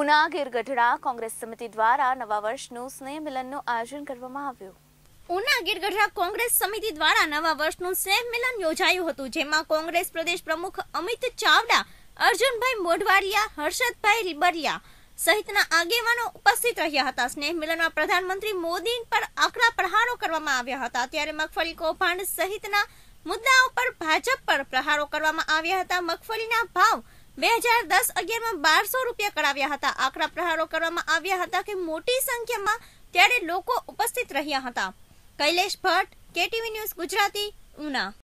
ઉના ગીરગઢડા કોંગ્રેસ સમિતિ દ્વારા નવા વર્ષનું સ્નેહ મિલનનું આયોજન કરવામાં આવ્યું ઉના ગીરગઢડા કોંગ્રેસ સમિતિ દ્વારા નવા વર્ષનું સ્નેહ મિલન યોજાયું હતું જેમાં કોંગ્રેસ પ્રદેશ પ્રમુખ અમિત ચાવડા અર્જુનભાઈ મોઢવાડિયા હર્ષદભાઈ રીબરિયા સહિતના આગેવાનો ઉપસ્થિત રહ્યા હતા સ્નેહ મિલનમાં પ્રધાનમંત્રી મોદી પર આકરા પ્રહારો કરવામાં આવ્યા હતા ત્યારે મગફળી કૌભાંડ સહિતના મુદ્દાઓ પર ભાજપ પર પ્રહારો કરવામાં આવ્યા હતા મગફળીના ભાવ બે હજાર દસ અગિયારમાં બારસો રૂપિયા કરાવ્યા હતા આકરા પ્રહારો કરવામાં આવ્યા હતા કે મોટી સંખ્યામાં ત્યારે લોકો ઉપસ્થિત રહ્યા હતા કૈલેશ ભટ્ટ કેટીવી ન્યૂઝ ગુજરાતી ઉના